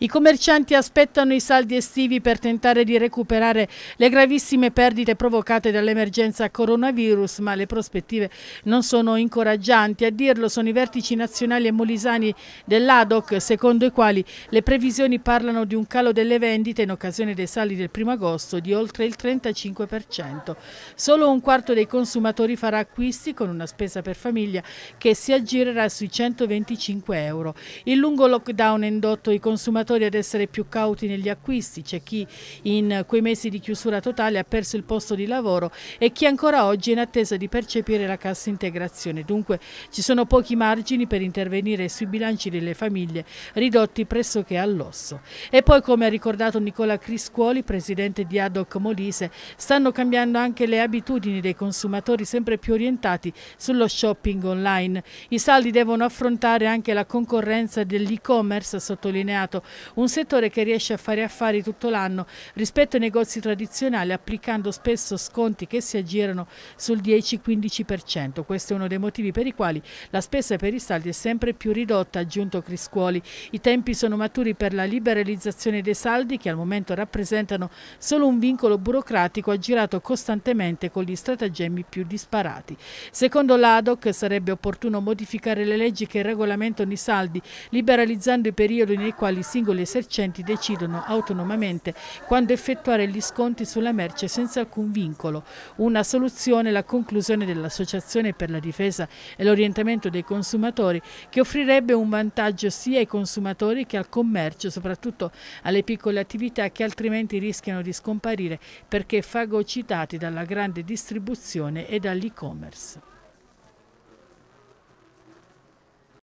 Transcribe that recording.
I commercianti aspettano i saldi estivi per tentare di recuperare le gravissime perdite provocate dall'emergenza coronavirus, ma le prospettive non sono incoraggianti. A dirlo sono i vertici nazionali e molisani dell'ADOC, secondo i quali le previsioni parlano di un calo delle vendite in occasione dei saldi del 1 agosto di oltre il 35%. Solo un quarto dei consumatori farà acquisti con una spesa per famiglia che si aggirerà sui 125 euro. Il lungo lockdown ha indotto i consumatori consumatori ad essere più cauti negli acquisti, c'è chi in quei mesi di chiusura totale ha perso il posto di lavoro e chi ancora oggi è in attesa di percepire la cassa integrazione. Dunque ci sono pochi margini per intervenire sui bilanci delle famiglie ridotti pressoché all'osso. E poi come ha ricordato Nicola Criscuoli, presidente di Adoc Molise, stanno cambiando anche le abitudini dei consumatori sempre più orientati sullo shopping online. I saldi devono affrontare anche la concorrenza dell'e-commerce, ha sottolineato, un settore che riesce a fare affari tutto l'anno rispetto ai negozi tradizionali applicando spesso sconti che si aggirano sul 10-15%. Questo è uno dei motivi per i quali la spesa per i saldi è sempre più ridotta, aggiunto Criscuoli. I tempi sono maturi per la liberalizzazione dei saldi che al momento rappresentano solo un vincolo burocratico aggirato costantemente con gli stratagemmi più disparati. Secondo l'ADOC sarebbe opportuno modificare le leggi che regolamentano i saldi, liberalizzando i periodi nei quali i singoli singoli esercenti decidono autonomamente quando effettuare gli sconti sulla merce senza alcun vincolo. Una soluzione è la conclusione dell'Associazione per la difesa e l'orientamento dei consumatori che offrirebbe un vantaggio sia ai consumatori che al commercio, soprattutto alle piccole attività che altrimenti rischiano di scomparire perché fagocitati dalla grande distribuzione e dall'e-commerce.